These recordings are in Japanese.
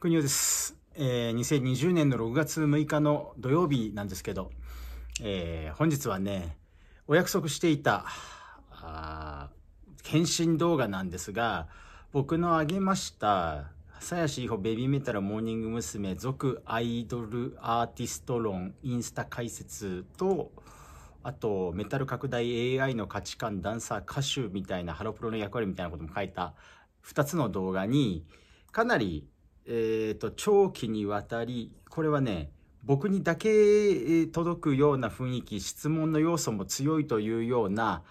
国尾です。えー、2020年の6月6日の土曜日なんですけど、えー、本日はね、お約束していた、あ検診動画なんですが、僕のあげました、鞘師い保ベビーメタルモーニング娘。続アイドルアーティスト論インスタ解説と、あと、メタル拡大 AI の価値観、ダンサー、歌手みたいな、ハロプロの役割みたいなことも書いた2つの動画に、かなりえーと、長期にわたりこれはね僕にだけ届くような雰囲気質問の要素も強いというような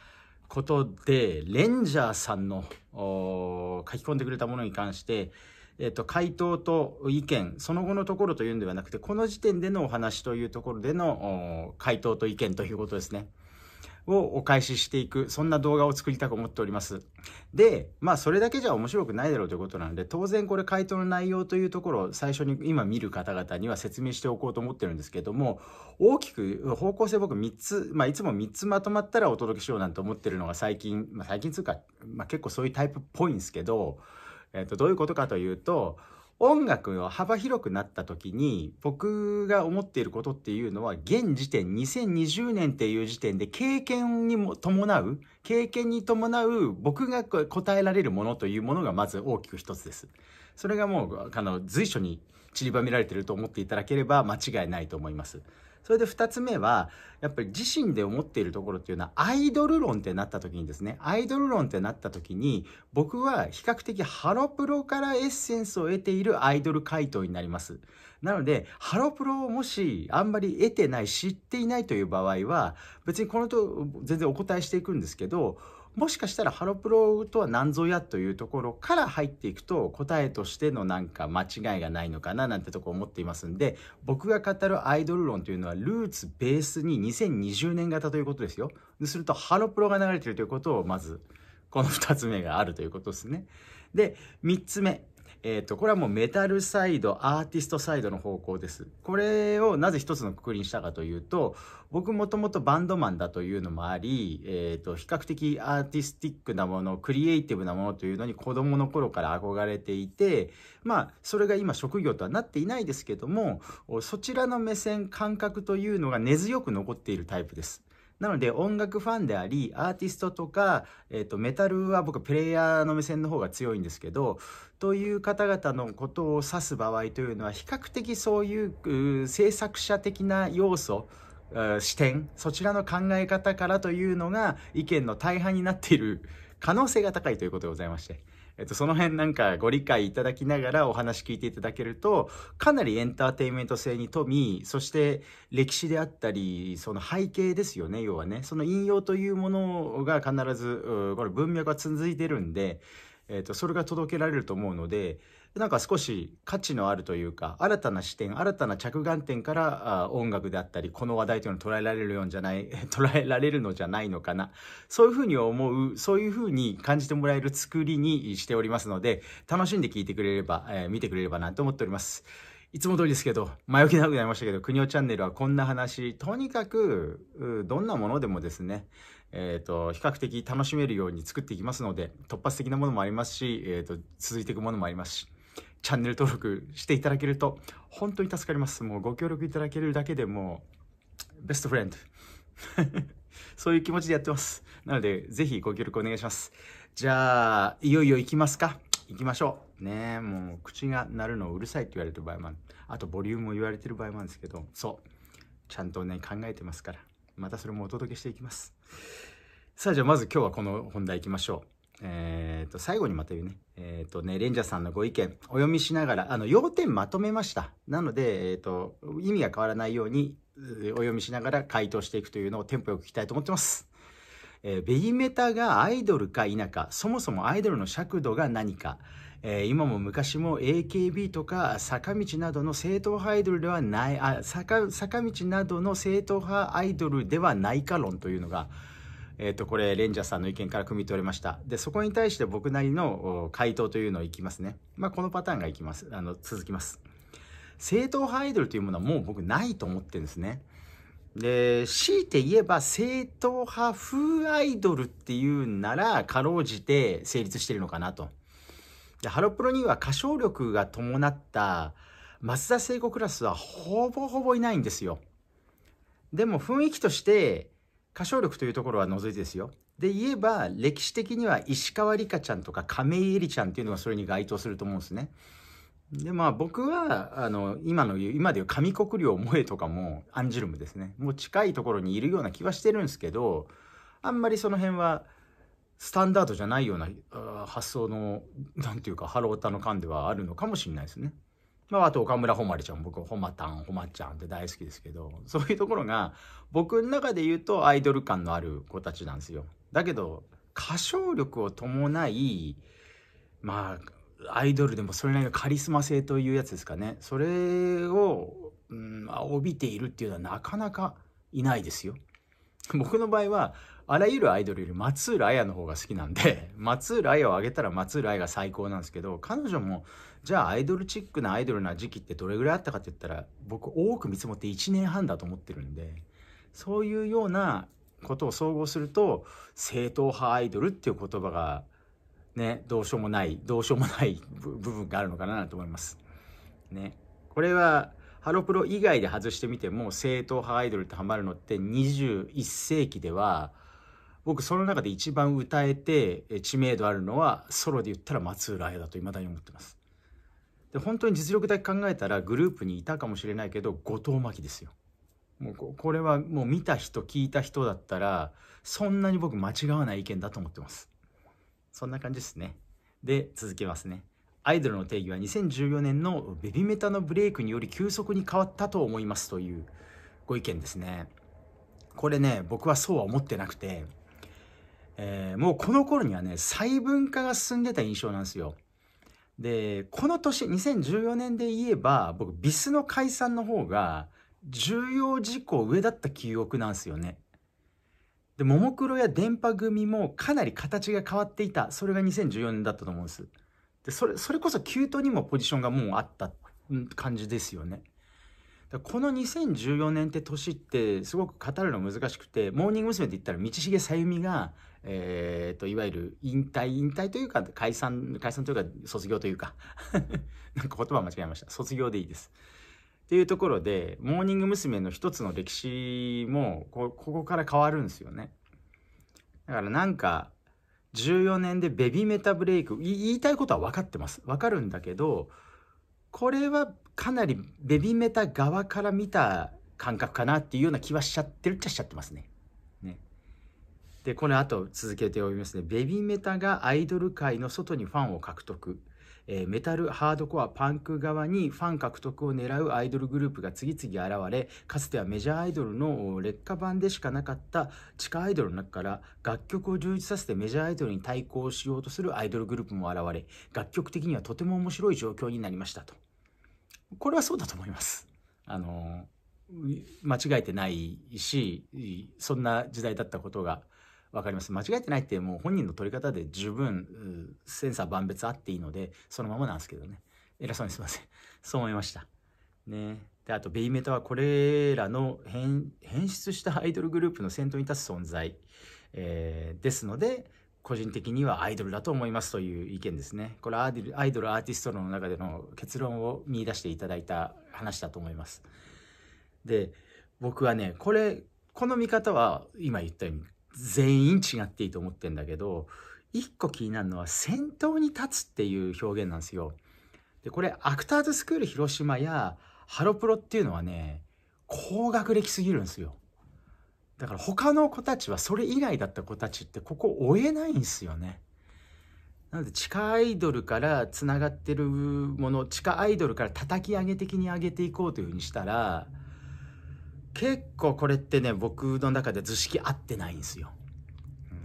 ことでレンジャーさんの書き込んでくれたものに関して、えーと、回答と意見その後のところというんではなくてこの時点でのお話というところでの回答と意見ということですね。をお返ししていく、そんな動画を作りたく思っております。で、まあそれだけじゃ面白くないだろうということなんで、当然これ回答の内容というところを最初に今見る方々には説明しておこうと思ってるんですけども、大きく方向性僕3つ、まあいつも3つまとまったらお届けしようなんて思ってるのが最近、まあ最近つうか、まあ結構そういうタイプっぽいんですけど、えっ、ー、と、どういうことかというと、音楽が幅広くなった時に僕が思っていることっていうのは現時点2020年っていう時点で経験にも伴う経験に伴う僕が答えられるものというものがまず大きく一つです。それがもうあの随所に散りばめられてると思っていただければ間違いないと思います。それで2つ目は、やっぱり自身で思っているところっていうのは、アイドル論ってなった時にですね、アイドル論ってなった時に、僕は比較的ハロプロからエッセンスを得ているアイドル回答になります。なので、ハロプロをもしあんまり得てない、知っていないという場合は、別にこのと全然お答えしていくんですけど、もしかしたらハロプロとは何ぞやというところから入っていくと答えとしてのなんか間違いがないのかななんてとこ思っていますんで僕が語るアイドル論というのはルーツベースに2020年型ということですよ。でするとハロプロが流れてるということをまずこの2つ目があるということですね。で3つ目えっ、ー、と、これはもうメタルサイド、アーティストサイドの方向です。これをなぜ一つのくくりにしたかというと、僕もともとバンドマンだというのもあり、えっ、ー、と、比較的アーティスティックなもの、クリエイティブなものというのに子供の頃から憧れていて、まあ、それが今職業とはなっていないですけども、そちらの目線、感覚というのが根強く残っているタイプです。なので音楽ファンであり、アーティストとか、えー、と、メタルは僕プレイヤーの目線の方が強いんですけど、という方々のことを指す場合というのは、比較的そういう制作者的な要素、視点、そちらの考え方からというのが意見の大半になっている可能性が高いということでございまして。えっと、その辺なんかご理解いただきながらお話聞いていただけると、かなりエンターテインメント性に富み、そして歴史であったり、その背景ですよね、要はね。その引用というものが必ず、これ文脈が続いてるんで、えっと、それが届けられると思うので、なんか少し価値のあるというか新たな視点新たな着眼点からあ音楽であったりこの話題というのを捉えられるようじゃない 捉えられるのじゃないのかなそういうふうに思うそういうふうに感じてもらえる作りにしておりますので楽しんで聴いてくれれば、えー、見てくれればなと思っております。いつも通りですけど、前置き長くなりましたけど、くにおチャンネルはこんな話、とにかく、どんなものでもですね、えっ、ー、と、比較的楽しめるように作っていきますので、突発的なものもありますし、えっ、ー、と、続いていくものもありますし、チャンネル登録していただけると本当に助かります。もうご協力いただけるだけでもベストフレンド。そういう気持ちでやってます。なので、ぜひご協力お願いします。じゃあ、いよいよ行きますか。行きましょう。ねえ、もう口が鳴るのうるさいって言われてる場合もある。あと、ボリュームも言われてる場合もあるんですけど、そう。ちゃんとね、考えてますから。またそれもお届けしていきます。さあ、じゃあまず今日はこの本題行きましょう。えー、と、最後にまた言うね。えー、とね、レンジャーさんのご意見、お読みしながら、あの、要点まとめました。なので、えー、と、意味が変わらないように、お読みしながら回答していくというのをテンポよく聞きたいと思ってます。えー、ベイメタがアイドルか否か、そもそもアイドルの尺度が何か、えー、今も昔も AKB とか坂道などの正統派アイドルではない、あ坂坂道などの正統派アイドルではないか論というのが、えっ、ー、と、これ、レンジャーさんの意見から汲み取れました。で、そこに対して僕なりの回答というのをいきますね。まあ、このパターンがいきます。あの、続きます。正統派アイドルというものはもう僕ないと思ってるんですね。で、強いて言えば正統派風アイドルっていうなら、かろうじて成立してるのかなと。で、ハロプロには歌唱力が伴った松田聖子クラスはほぼほぼいないんですよ。でも雰囲気として、歌唱力というところは除いてですよ。で言えば、歴史的には石川里香ちゃんとか亀井絵里ちゃんっていうのはそれに該当すると思うんですね。で、まあ僕は、あの、今の今でいう上国領萌えとかもアンジュルムですね。もう近いところにいるような気はしてるんですけど、あんまりその辺は、スタンダードじゃないような発想の、なんていうか、ハロータの感ではあるのかもしれないですね。まあ、あと岡村ほまりちゃん、僕、ほまたん、ほまちゃんって大好きですけど、そういうところが、僕の中で言うとアイドル感のある子たちなんですよ。だけど、歌唱力を伴い、まあ、アイドルでもそれなりのカリスマ性というやつですかね。それを、うん、帯びているっていうのはなかなかいないですよ。僕の場合は、あらゆるアイドルより松浦綾の方が好きなんで、松浦綾をあげたら松浦綾が最高なんですけど、彼女も、じゃあアイドルチックなアイドルな時期ってどれぐらいあったかって言ったら僕多く見積もって1年半だと思ってるんでそういうようなことを総合すると正統派アイドルっていう言葉がねどうしようもないどうしようもない部分があるのかなと思います。ね、これはハロプロ以外で外してみても正統派アイドルってハマるのって21世紀では僕その中で一番歌えて知名度あるのはソロで言ったら松浦綾だと未だに思ってます。で本当に実力だけ考えたらグループにいたかもしれないけど後藤真希ですよもうこれはもう見た人聞いた人だったらそんなに僕間違わない意見だと思ってますそんな感じですねで続けますねアイドルの定義は2014年のベビメタのブレイクにより急速に変わったと思いますというご意見ですねこれね僕はそうは思ってなくて、えー、もうこの頃にはね細分化が進んでた印象なんですよで、この年、2014年で言えば、僕、ビスの解散の方が、重要事項上だった記憶なんですよね。で、ももクロや電波組もかなり形が変わっていた。それが2014年だったと思うんです。で、それ、それこそキュートにもポジションがもうあった感じですよね。この2014年って年ってすごく語るの難しくて、モーニング娘。って言ったら道重さゆみが、えー、と、いわゆる引退、引退というか解散、解散というか卒業というか なんか言葉間違えました。卒業でいいです。っていうところで、モーニング娘。の一つの歴史もこ、ここから変わるんですよね。だからなんか、14年でベビーメタブレイク、言いたいことは分かってます。分かるんだけど、これはかなりベビーメタ側から見た感覚かなっていうような気はしちゃってるっちゃしちゃってますね。ねでこの後続けておりますねベビーメタがアイドル界の外にファンを獲得。えメタルハードコアパンク側にファン獲得を狙うアイドルグループが次々現れかつてはメジャーアイドルの劣化版でしかなかった地下アイドルの中から楽曲を充実させてメジャーアイドルに対抗しようとするアイドルグループも現れ楽曲的にはとても面白い状況になりましたと。これはそうだと思います。あの、間違えてないし、そんな時代だったことが分かります。間違えてないってもう本人の取り方で十分、センサー万別あっていいので、そのままなんですけどね。偉そうにすいません。そう思いました。ね。で、あと、ベイメタはこれらの変、変質したアイドルグループの先頭に立つ存在、えー、ですので、個人的にはアイドルだと思いますという意見ですね。これアイドル、アイドルアーティストの中での結論を見出していただいた話だと思います。で、僕はね、これ、この見方は今言ったように全員違っていいと思ってんだけど、一個気になるのは先頭に立つっていう表現なんですよ。で、これアクターズスクール広島やハロプロっていうのはね、高学歴すぎるんですよ。だから他の子たちはそれ以外だった子たちってここ追えないんですよね。なので地下アイドルからつながってるもの地下アイドルから叩き上げ的に上げていこうというふうにしたら結構これってね僕の中で図式合ってないんですよ。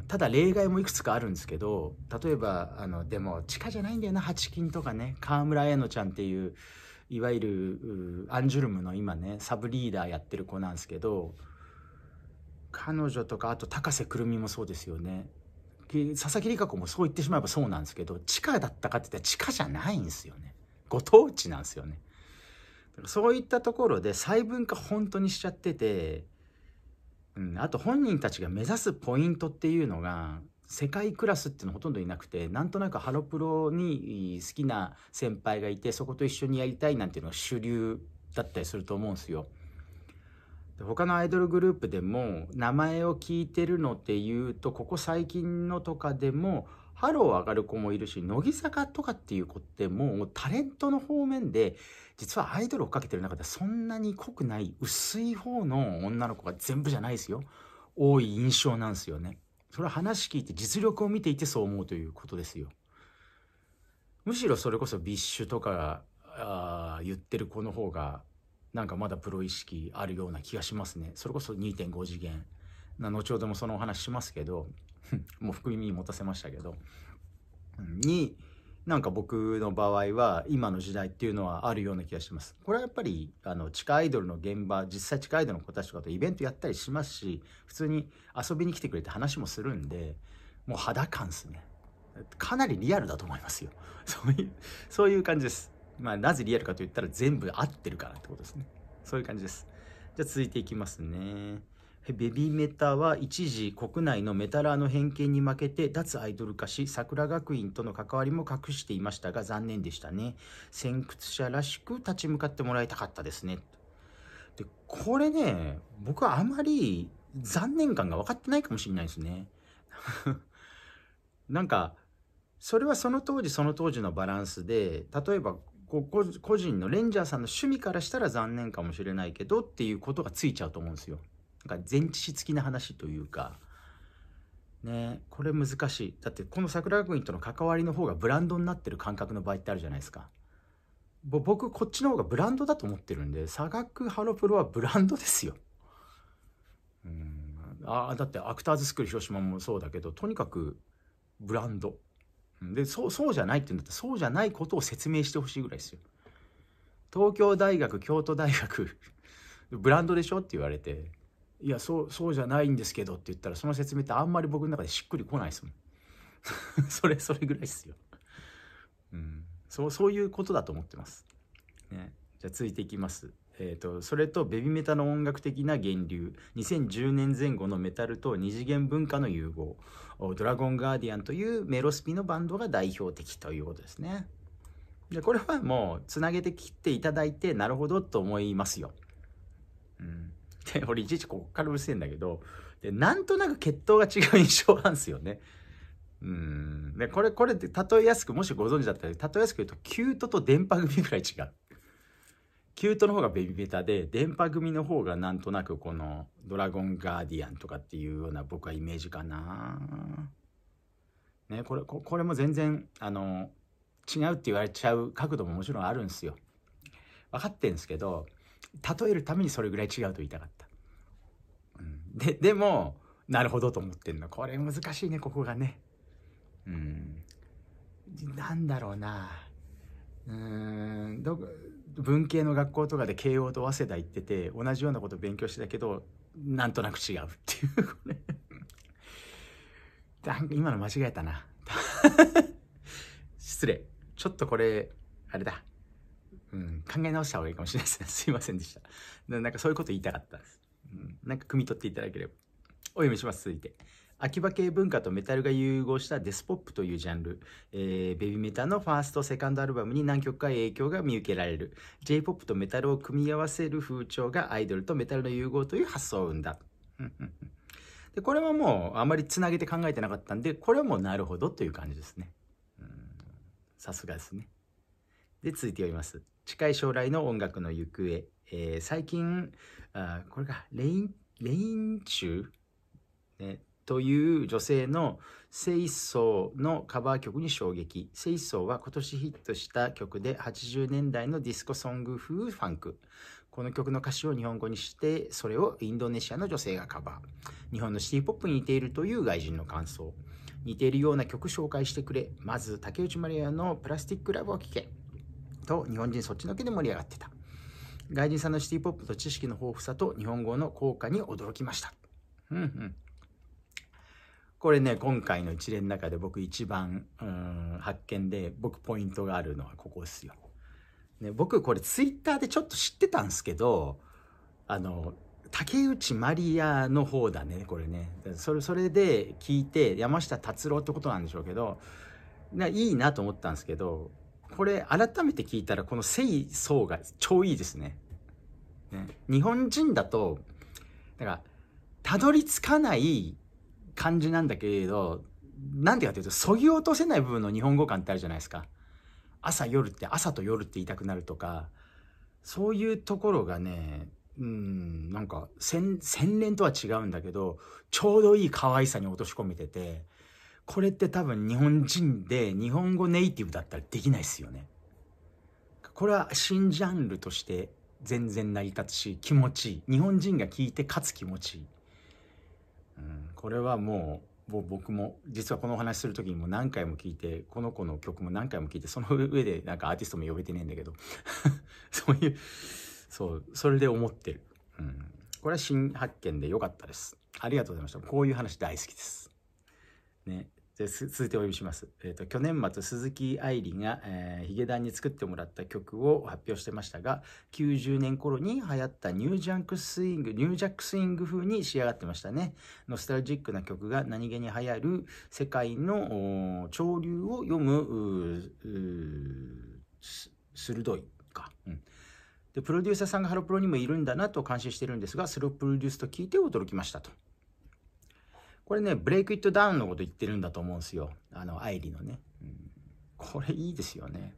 ただ例外もいくつかあるんですけど例えばあのでも地下じゃないんだよな八金とかね川村綾乃ちゃんっていういわゆるアンジュルムの今ねサブリーダーやってる子なんですけど。彼女とかあと高瀬くるみもそうですよね佐々木理香子もそう言ってしまえばそうなんですけど地下だったかって言ったら地下じゃないんですよねご当地なんですよねそういったところで細分化本当にしちゃってて、うん、あと本人たちが目指すポイントっていうのが世界クラスっていうのほとんどいなくてなんとなくハロプロに好きな先輩がいてそこと一緒にやりたいなんていうのが主流だったりすると思うんですよ。他のアイドルグループでも名前を聞いてるのっていうとここ最近のとかでもハロー上がる子もいるし乃木坂とかっていう子ってもうタレントの方面で実はアイドルをかけてる中でそんなに濃くない薄い方の女の子が全部じゃないですよ多い印象なんですよねそれは話聞いて実力を見ていてそう思うということですよむしろそれこそビッシュとかあ言ってる子の方がなんかまだプロ意識あるような気がしますね。それこそ2.5次元。後ほどもそのお話しますけど、もう含み持たせましたけど、に、なんか僕の場合は今の時代っていうのはあるような気がします。これはやっぱりあの地下アイドルの現場、実際地下アイドルの子たちとかとイベントやったりしますし、普通に遊びに来てくれて話もするんで、もう肌感っすね。かなりリアルだと思いますよ。そういう、そういう感じです。まあ、なぜリアルかと言ったら全部合ってるからってことですね。そういう感じです。じゃあ続いていきますね。ベビーメタは一時国内のメタラーの偏見に負けて脱アイドル化し桜学院との関わりも隠していましたが残念でしたね先屈者らしく立ち向かってもらいたかったですねでこれね僕はあまり残念感が分かってないかもしれないですね なんかそれはその当時その当時のバランスで例えばこう個人のレンジャーさんの趣味からしたら残念かもしれないけどっていうことがついちゃうと思うんですよ。なんか前置詞付きな話というか。ねこれ難しい。だってこの桜学院との関わりの方がブランドになってる感覚の場合ってあるじゃないですか。僕こっちの方がブランドだと思ってるんで差額ハロプロはブランドですよ。うんあだってアクターズスクール広島もそうだけどとにかくブランドでそうそうじゃないって言うんだったらそうじゃないことを説明してほしいぐらいですよ。東京大学京都大学 ブランドでしょって言われて「いやそうそうじゃないんですけど」って言ったらその説明ってあんまり僕の中でしっくりこないですもん。それそれぐらいですよ。うん、そうそういうことだと思ってます。ね、じゃあ続いていきます。えーと、それとベビーメタの音楽的な源流2010年前後のメタルと二次元文化の融合ドラゴンガーディアンというメロスピのバンドが代表的ということですねでこれはもうつなげてきていただいてなるほどと思いますよ、うん、で俺いちいちここからうるせえんだけどでなんとなく血統が違う印象なんですよねうんでこれこれって例えやすくもしご存知だったら例えやすく言うとキュートと電波組ぐらい違うキュートの方がベビベタで、電波組の方がなんとなくこのドラゴンガーディアンとかっていうような僕はイメージかな。ね、これ、これも全然、あの、違うって言われちゃう角度ももちろんあるんですよ。分かってんですけど、例えるためにそれぐらい違うと言いたかった。うん、で、でも、なるほどと思ってんの。これ難しいね、ここがね。うん。なんだろうな。うん、どこ、文系の学校とかで慶応と早稲田行ってて同じようなこと勉強してたけどなんとなく違うっていうこれ 今の間違えたな 失礼ちょっとこれあれだ、うん、考え直した方がいいかもしれないですね すいませんでしたなんかそういうこと言いたかったです、うん、なんか汲み取っていただければお読みします続いて秋葉系文化とメタルが融合したデスポップというジャンル、えー、ベビーメタのファースト、セカンドアルバムに何曲か影響が見受けられる、J-POP とメタルを組み合わせる風潮がアイドルとメタルの融合という発想を生んだ。でこれはもうあまりつなげて考えてなかったんで、これはもうなるほどという感じですね。さすがですね。で、続いて読みます。近い将来の音楽の行方。えー、最近、あこれがレイン、レイン中、ね、という女性の清層のカバー曲に衝撃。清層は今年ヒットした曲で80年代のディスコソング風ファンク。この曲の歌詞を日本語にして、それをインドネシアの女性がカバー。日本のシティポップに似ているという外人の感想。似ているような曲紹介してくれ。まず、竹内まりやのプラスティックラブを聴け。と、日本人そっちのけで盛り上がってた。外人さんのシティポップと知識の豊富さと日本語の効果に驚きました。うんうん。これね、今回の一連の中で僕一番、うん、発見で、僕ポイントがあるのはここですよ。ね、僕これツイッターでちょっと知ってたんですけど、あの、竹内まりやの方だね、これね。それ、それで聞いて、山下達郎ってことなんでしょうけど、ないいなと思ったんですけど、これ改めて聞いたら、このそう」が超いいですね。ね日本人だと、だから、たどり着かない感じなんだけれど、なんでかというと、そぎ落とせない部分の日本語感ってあるじゃないですか。朝夜って、朝と夜って言いたくなるとか、そういうところがね、うん、なんか、せん、洗練とは違うんだけど、ちょうどいい可愛さに落とし込めてて、これって多分日本人で日本語ネイティブだったらできないですよね。これは新ジャンルとして全然成り立つし、気持ちいい。日本人が聞いて勝つ気持ちいい。これはもう僕も実はこのお話する時にも何回も聞いてこの子の曲も何回も聞いてその上でなんかアーティストも呼べてねえんだけど そういうそうそれで思ってる、うん、これは新発見で良かったですありがとうございましたこういう話大好きですね続いてお呼びします。えっ、ー、と、去年末、鈴木愛理が、えー、ヒゲダンに作ってもらった曲を発表してましたが、90年頃に流行ったニュージャンクスイング、ニュージャックスイング風に仕上がってましたね。ノスタルジックな曲が何気に流行る世界の潮流を読む、鋭いか。うんでプロデューサーさんがハロプロにもいるんだなと感心してるんですがスロープロデュースと聞いて驚きましたとこれね、ブレイクイットダウンのこと言ってるんだと思うんですよ。あの、アイリのね。うん、これいいですよね。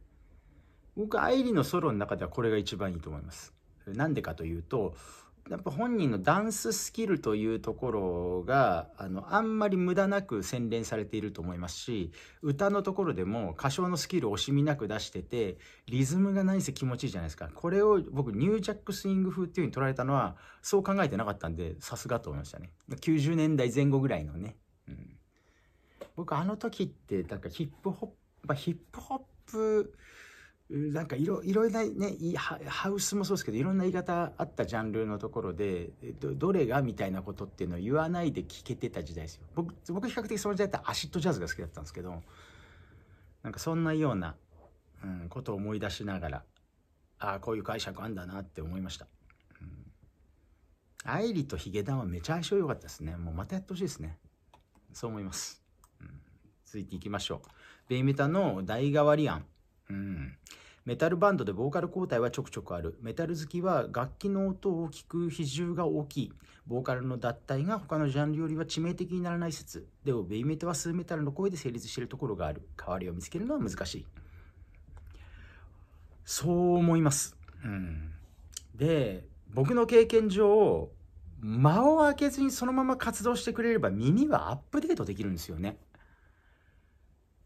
僕、アイリのソロの中ではこれが一番いいと思います。なんでかというと、やっぱ本人のダンススキルというところがあのあんまり無駄なく洗練されていると思いますし歌のところでも歌唱のスキルを惜しみなく出しててリズムがなせ気持ちいいじゃないですかこれを僕ニュージャックスイング風っていう風に取られたのはそう考えてなかったんでさすがと思いましたね90年代前後ぐらいのね、うん、僕あの時ってんかヒップホップ、まあ、ヒップホップなんかいろいろなねハウスもそうですけどいろんな言い方あったジャンルのところでどれがみたいなことっていうのを言わないで聞けてた時代ですよ僕僕比較的その時代ってアシッドジャズが好きだったんですけどなんかそんなような、うん、ことを思い出しながらああこういう解釈あんだなって思いました、うん、アイとヒゲダンはめちゃ相性良かったですねもうまたやってほしいですねそう思います、うん、続いていきましょうベイメタの代替わり案うん。メタルバンドでボーカル交代はちょくちょくある。メタル好きは楽器の音を聞く比重が大きい。ボーカルの脱退が他のジャンルよりは致命的にならない説。でも、ベイメタは数メタルの声で成立しているところがある。代わりを見つけるのは難しい。そう思います。うん。で、僕の経験上、間を空けずにそのまま活動してくれれば耳はアップデートできるんですよね。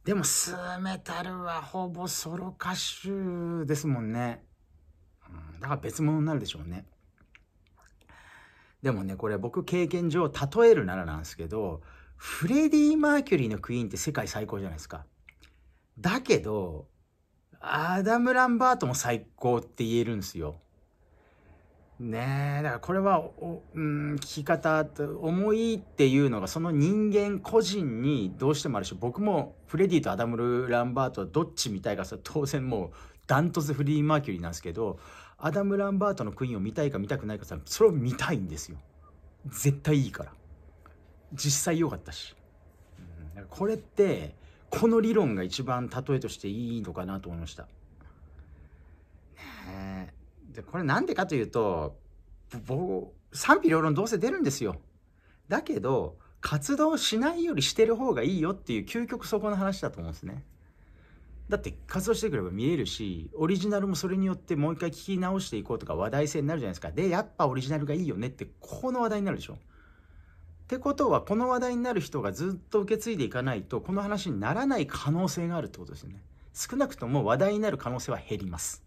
でもスメタルはほぼソロ歌手ですもんね、うん、だから別物になるでしょうねでもねこれ僕経験上例えるならなんですけどフレディ・マーキュリーのクイーンって世界最高じゃないですかだけどアダム・ランバートも最高って言えるんですよねえだからこれはうん聞き方思いっていうのがその人間個人にどうしてもあるし僕もフレディとアダム・ル・ランバートどっち見たいか当然もうダントツフリー・マーキュリーなんですけどアダム・ランバートのクイーンを見たいか見たくないかそれを見たいんですよ絶対いいから実際良かったし、うん、これってこの理論が一番例えとしていいのかなと思いましたで、これなんでかというと、僕、賛否両論どうせ出るんですよ。だけど、活動しないよりしてる方がいいよっていう究極そこの話だと思うんですね。だって活動してくれば見えるし、オリジナルもそれによってもう一回聞き直していこうとか話題性になるじゃないですか。で、やっぱオリジナルがいいよねって、ここの話題になるでしょ。ってことは、この話題になる人がずっと受け継いでいかないと、この話にならない可能性があるってことですよね。少なくとも話題になる可能性は減ります。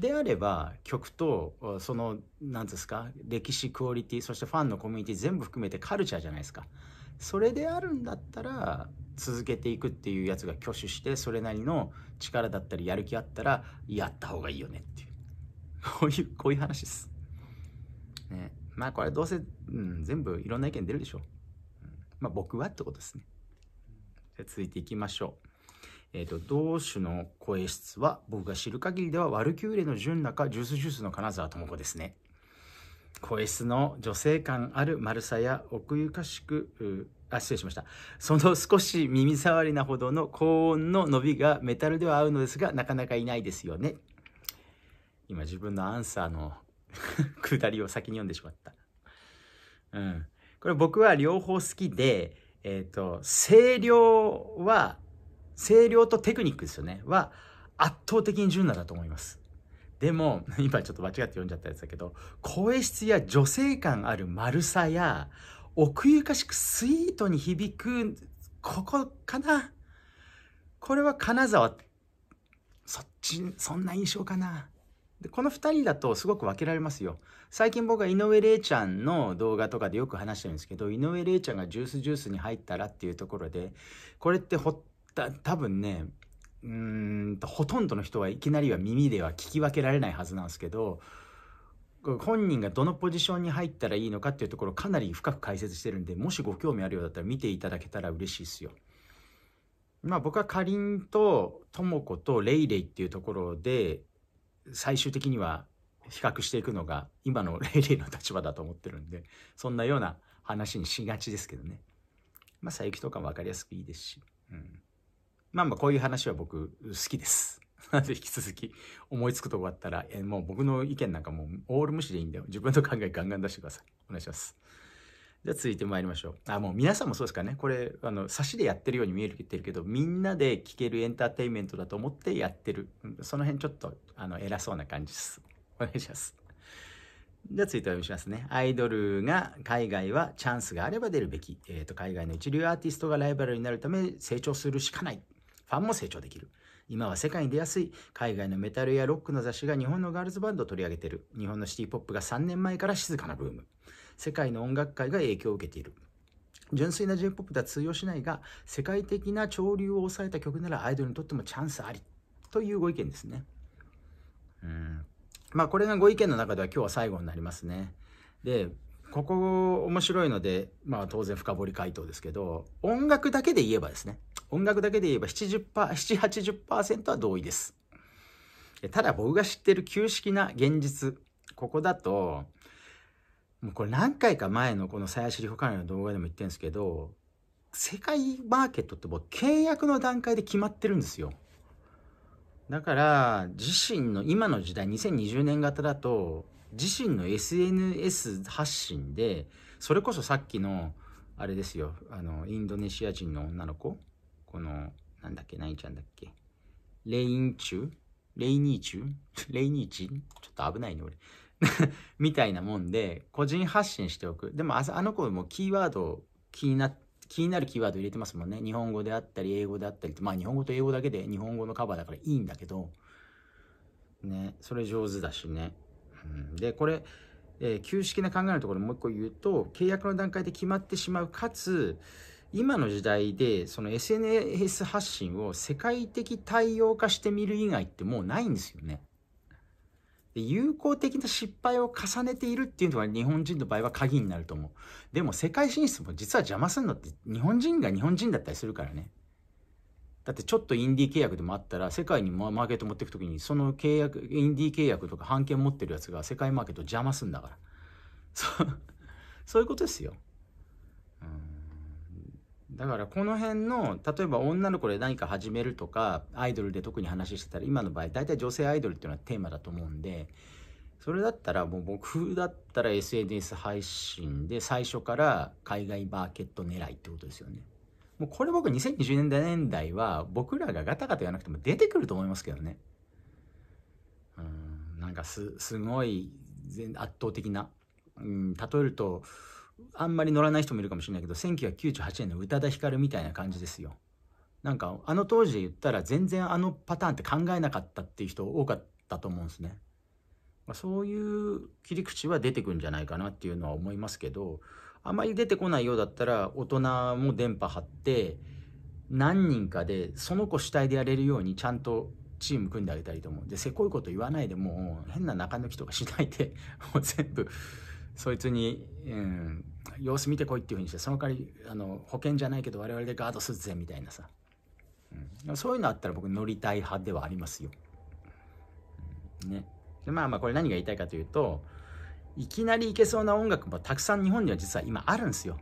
であれば曲とその何ですか歴史クオリティそしてファンのコミュニティ全部含めてカルチャーじゃないですかそれであるんだったら続けていくっていうやつが挙手してそれなりの力だったりやる気あったらやった方がいいよねっていうこういうこういう話です、ね、まあこれどうせ、うん、全部いろんな意見出るでしょう、まあ、僕はってことですねじゃ続いていきましょうえっ、ー、と、同種の声質は、僕が知る限りでは、ワルキューレの純中、ジュースジュースの金沢智子ですね。声質の女性感ある丸さや奥ゆかしく、あ、失礼しました。その少し耳障りなほどの高音の伸びがメタルでは合うのですが、なかなかいないですよね。今自分のアンサーの下 りを先に読んでしまった。うん。これ僕は両方好きで、えっ、ー、と、声量は声量とテクニックですよね。は、圧倒的に純奈だと思います。でも、今ちょっと間違って読んじゃったやつだけど、声質や女性感ある丸さや、奥ゆかしくスイートに響く、ここかなこれは金沢。そっち、そんな印象かなでこの2人だとすごく分けられますよ。最近僕は井上玲ちゃんの動画とかでよく話してるんですけど、井上玲ちゃんがジュースジュースに入ったらっていうところで、これってほった多分ねうんとほとんどの人はいきなりは耳では聞き分けられないはずなんですけど本人がどのポジションに入ったらいいのかっていうところかなり深く解説してるんでもしご興味あるようだったら見ていただけたら嬉しいですよ。まあ僕はかりんととも子とレイレイっていうところで最終的には比較していくのが今のレイレイの立場だと思ってるんでそんなような話にしがちですけどね。まあ佐伯とかも分かりやすくいいですし。うんまあまあこういう話は僕好きです。なので引き続き思いつくとこあったら、えもう僕の意見なんかもうオール無視でいいんだよ。自分の考えガンガン出してください。お願いします。じゃあ続いて参りましょう。あ、もう皆さんもそうですかね。これ、あの、差しでやってるように見えるけど、みんなで聴けるエンターテインメントだと思ってやってる。その辺ちょっと、あの、偉そうな感じです。お願いします。じゃあ続いてお読みしますね。アイドルが海外はチャンスがあれば出るべき。えっ、ー、と、海外の一流アーティストがライバルになるため成長するしかない。ファンも成長できる。今は世界に出やすい。海外のメタルやロックの雑誌が日本のガールズバンドを取り上げてる。日本のシティポップが3年前から静かなブーム。世界の音楽界が影響を受けている。純粋な J-POP では通用しないが、世界的な潮流を抑えた曲ならアイドルにとってもチャンスあり。というご意見ですね。うん。まあこれがご意見の中では今日は最後になりますね。で、ここ面白いので、まあ当然深掘り回答ですけど、音楽だけで言えばですね。音楽だけで言えば70、80%は同意です。ただ僕が知ってる旧式な現実、ここだと、もうこれ何回か前のこの鞘師里穂カレの動画でも言ってるんですけど、世界マーケットって僕契約の段階で決まってるんですよ。だから自身の今の時代2020年型だと自身の SNS 発信でそれこそさっきのあれですよあのインドネシア人の女の子この、なんだっけ、何ちゃんだっけ。レイン中レイニー中レイニーチ ちょっと危ないね、俺。みたいなもんで、個人発信しておく。でもあ、あの子もキーワード気にな、気になるキーワード入れてますもんね。日本語であったり、英語であったりまあ日本語と英語だけで日本語のカバーだからいいんだけど、ね、それ上手だしね。うん、で、これ、えー、旧式な考えのところもう一個言うと、契約の段階で決まってしまう、かつ、今の時代でその SNS 発信を世界的対応化してみる以外ってもうないんですよね。で有効的な失敗を重ねているっていうのが日本人の場合は鍵になると思う。でも世界進出も実は邪魔するのって日本人が日本人だったりするからね。だってちょっとインディー契約でもあったら世界にマーケット持っていくときにその契約インディー契約とか版権持ってるやつが世界マーケット邪魔すんだから。そうそういうことですよ。だからこの辺の、例えば女の子で何か始めるとか、アイドルで特に話してたら、今の場合、大体女性アイドルっていうのはテーマだと思うんで、それだったらもう僕だったら SNS 配信で最初から海外マーケット狙いってことですよね。もうこれ僕2020年代は僕らがガタガタ言わなくても出てくると思いますけどね。うん、なんかす、すごい圧倒的な。うん、例えると、あんまり乗らない人もいるかもしれないけど1998年の宇多田ヒカルみたいな感じですよ。なんかあの当時言ったら全然あのパターンって考えなかったっていう人多かったと思うんですね。まあ、そういう切り口は出てくんじゃないかなっていうのは思いますけどあまり出てこないようだったら大人も電波張って何人かでその子主体でやれるようにちゃんとチーム組んであげたりと思うでせこいこと言わないでもう変な中抜きとかしないでもう全部そいつに、うん、様子見てこいっていうふうにしてその代わりあの保険じゃないけど我々でガードするぜみたいなさ、うん、そういうのあったら僕乗りたい派ではありますよ。ね、でまあまあこれ何が言いたいかというといきなりいけそうな音楽もたくさん日本には実は今あるんですよ。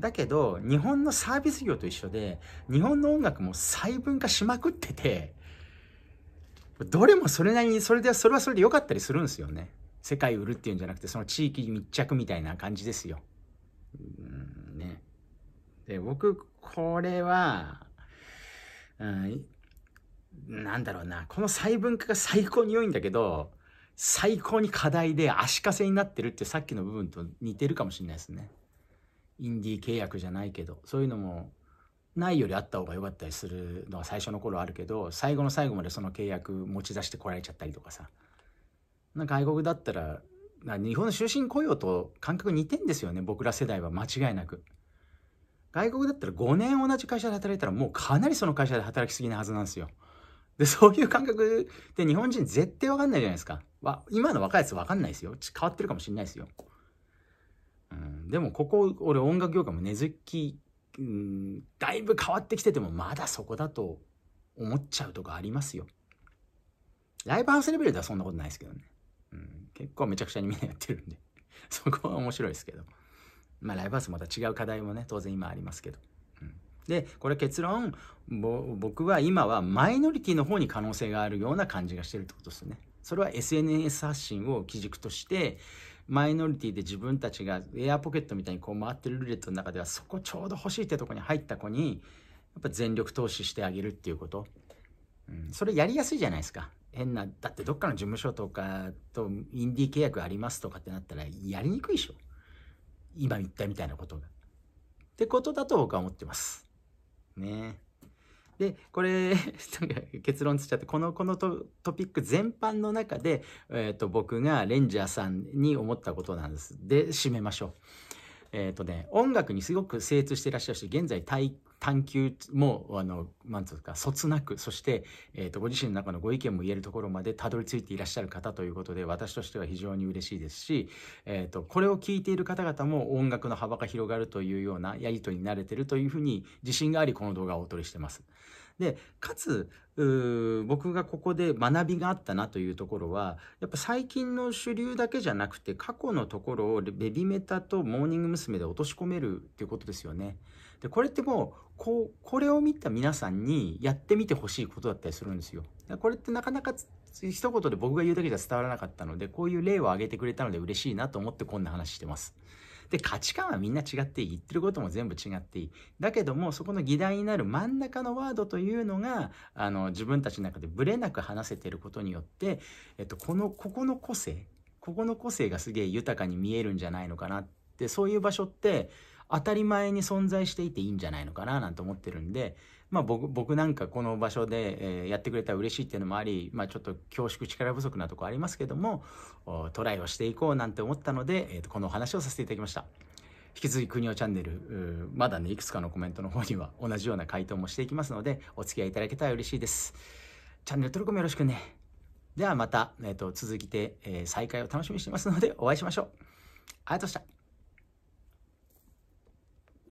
だけど日本のサービス業と一緒で日本の音楽も細分化しまくっててどれもそれなりにそれでそれはそれで良かったりするんですよね。世界売るっていうんじゃなくてその地域密着みたいな感じですよ。で、僕、これは、うん、なんだろうな、この細分化が最高に良いんだけど、最高に課題で足かせになってるってさっきの部分と似てるかもしれないですね。インディー契約じゃないけど、そういうのもないよりあった方が良かったりするのは最初の頃あるけど、最後の最後までその契約持ち出してこられちゃったりとかさ。なんか外国だったら、日本の終身雇用と感覚似てんですよね、僕ら世代は間違いなく。外国だったら5年同じ会社で働いたらもうかなりその会社で働きすぎなはずなんですよ。で、そういう感覚って日本人絶対わかんないじゃないですか。わ今の若いやつわかんないですよ。変わってるかもしれないですよ。うん、でもここ、俺音楽業界も根付き、うん、だいぶ変わってきててもまだそこだと思っちゃうとかありますよ。ライブハウスレベルではそんなことないですけどね。うん、結構めちゃくちゃにみんなやってるんでそこは面白いですけど。まあ、ライブハウスまた違う課題もね、当然今ありますけど。うん、で、これ結論、僕は今はマイノリティの方に可能性があるような感じがしてるってことですよね。それは SNS 発信を基軸として、マイノリティで自分たちがエアポケットみたいにこう回ってるルーレットの中では、そこちょうど欲しいってとこに入った子に、やっぱ全力投資してあげるっていうこと。うん、それやりやすいじゃないですか。変な、だってどっかの事務所とかとインディー契約ありますとかってなったらやりにくいでしょ。今言ったみたいなことが。ってことだと僕は思ってます。ねで、これ、結論つっちゃって、この、このトピック全般の中で、えっ、ー、と、僕がレンジャーさんに思ったことなんです。で、締めましょう。えっ、ー、とね、音楽にすごく精通していらっしゃるし、現在体探求も、あの、なんつうか、そつなく、そして、えっ、ー、と、ご自身の中のご意見も言えるところまでたどり着いていらっしゃる方ということで、私としては非常に嬉しいですし、えっ、ー、と、これを聞いている方々も音楽の幅が広がるというようなやりとりに慣れてるというふうに自信があり、この動画をお撮りしてます。で、かつ、僕がここで学びがあったなというところは、やっぱ最近の主流だけじゃなくて、過去のところをベビメタとモーニング娘。で落とし込めるっていうことですよね。で、これってもう、こうこれを見た皆さんにやってみてほしいことだったりするんですよ。これってなかなか一言で僕が言うだけじゃ伝わらなかったのでこういう例を挙げてくれたので嬉しいなと思ってこんな話してます。で価値観はみんな違っていい言ってることも全部違っていいだけどもそこの議題になる真ん中のワードというのがあの自分たちの中でブレなく話せてることによって、えっと、このここの個性ここの個性がすげえ豊かに見えるんじゃないのかなってそういう場所って当たり前に存在していていいんじゃないのかななんて思ってるんで、まあ僕、僕なんかこの場所で、えやってくれたら嬉しいっていうのもあり、まあちょっと恐縮力不足なとこありますけども、トライをしていこうなんて思ったので、えー、とこのお話をさせていただきました。引き続き国尾チャンネル、まだね、いくつかのコメントの方には同じような回答もしていきますので、お付き合いいただけたら嬉しいです。チャンネル登録もよろしくね。ではまた、えー、と続きて、えー、再会を楽しみにしてますので、お会いしましょう。ありがとうございました。